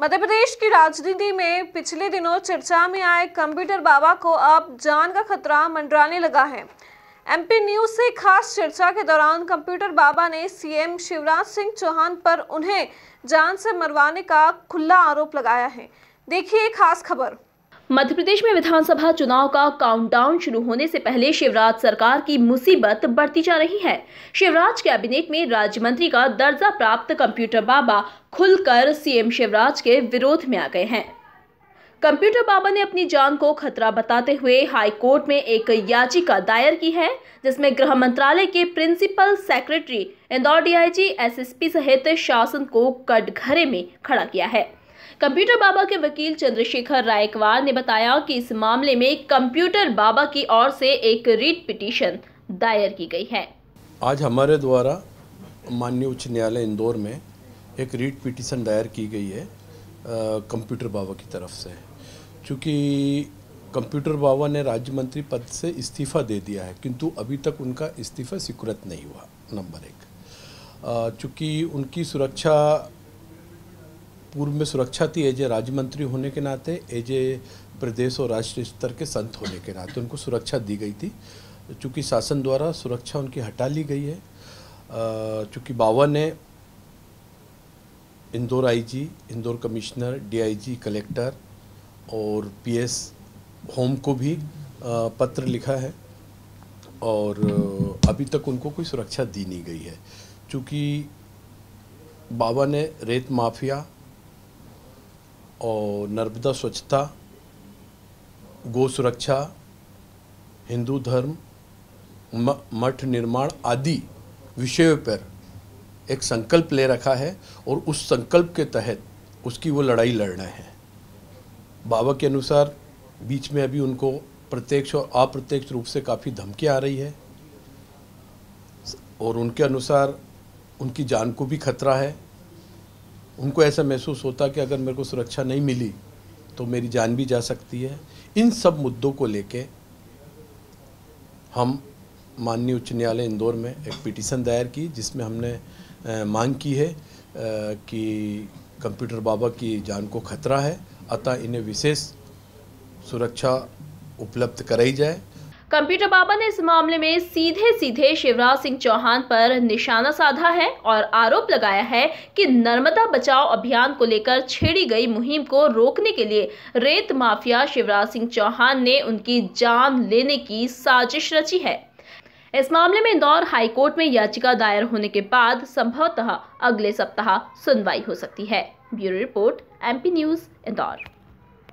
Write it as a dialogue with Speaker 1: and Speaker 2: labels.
Speaker 1: मध्य प्रदेश की राजनीति में पिछले दिनों चर्चा में आए कंप्यूटर बाबा को अब जान का खतरा मंडराने लगा है एमपी न्यूज से खास चर्चा के दौरान कंप्यूटर बाबा ने सीएम शिवराज सिंह चौहान पर उन्हें जान से मरवाने का खुला आरोप लगाया है देखिए खास खबर मध्य प्रदेश में विधानसभा चुनाव का काउंटडाउन शुरू होने से पहले शिवराज सरकार की मुसीबत बढ़ती जा रही है शिवराज कैबिनेट में राज्य मंत्री का दर्जा प्राप्त कंप्यूटर बाबा खुलकर सीएम शिवराज के विरोध में आ गए हैं कंप्यूटर बाबा ने अपनी जान को खतरा बताते हुए हाईकोर्ट में एक याचिका दायर की है जिसमें गृह मंत्रालय के principal secretary Indore DIG SSP सहित शासन को कटघरे में खड़ा किया है कंप्यूटर बाबा के वकील चंद्रशेखर रायकवार ने बताया कि इस मामले में कंप्यूटर बाबा की ओर से एक रीट पिटीशन दायर की गई है
Speaker 2: आज हमारे द्वारा माननीय उच्च न्यायालय इंदौर में एक रीट पिटीशन दायर की गई है कंप्यूटर बाबा की तरफ से चूँकि कंप्यूटर बाबा ने राज्य मंत्री पद से इस्तीफ़ा दे दिया है किंतु अभी तक उनका इस्तीफ़ा स्वीकृत नहीं हुआ नंबर एक चूँकि उनकी सुरक्षा पूर्व में सुरक्षा थी एज ए राज्य मंत्री होने के नाते एज ए प्रदेश और राष्ट्रीय स्तर के संत होने के नाते उनको सुरक्षा दी गई थी चूँकि शासन द्वारा सुरक्षा उनकी हटा ली गई है चूँकि बाबा ने Indore IG, Indore commissioner DIG, collector और पीएस होम को भी पत्र लिखा है और अभी तक उनको कोई सुरक्षा दी नहीं गई है चूँकि बाबा ने रेत माफिया और नर्मदा स्वच्छता गो सुरक्षा हिंदू धर्म मठ निर्माण आदि विषयों पर एक संकल्प ले रखा है और उस संकल्प के तहत उसकी वो लड़ाई लड़ना है बाबा के अनुसार बीच में अभी उनको प्रत्यक्ष और अप्रत्यक्ष रूप से काफ़ी धमकी आ रही है और उनके अनुसार उनकी जान को भी खतरा है उनको ऐसा महसूस होता कि अगर मेरे को सुरक्षा नहीं मिली तो मेरी जान भी जा सकती है इन सब मुद्दों को लेके हम माननीय उच्च न्यायालय इंदौर में एक पिटीशन दायर की जिसमें हमने मांग की है कि कंप्यूटर बाबा की जान को खतरा है अतः इन्हें विशेष सुरक्षा उपलब्ध कराई जाए
Speaker 1: कंप्यूटर बाबा ने इस मामले में सीधे सीधे शिवराज सिंह चौहान पर निशाना साधा है और आरोप लगाया है कि नर्मदा बचाओ अभियान को लेकर छेड़ी गई मुहिम को रोकने के लिए रेत माफिया शिवराज सिंह चौहान ने उनकी जान लेने की साजिश रची है इस मामले में इंदौर हाईकोर्ट में याचिका दायर होने के बाद संभवतः अगले सप्ताह सुनवाई हो सकती है bureau report MP news Indore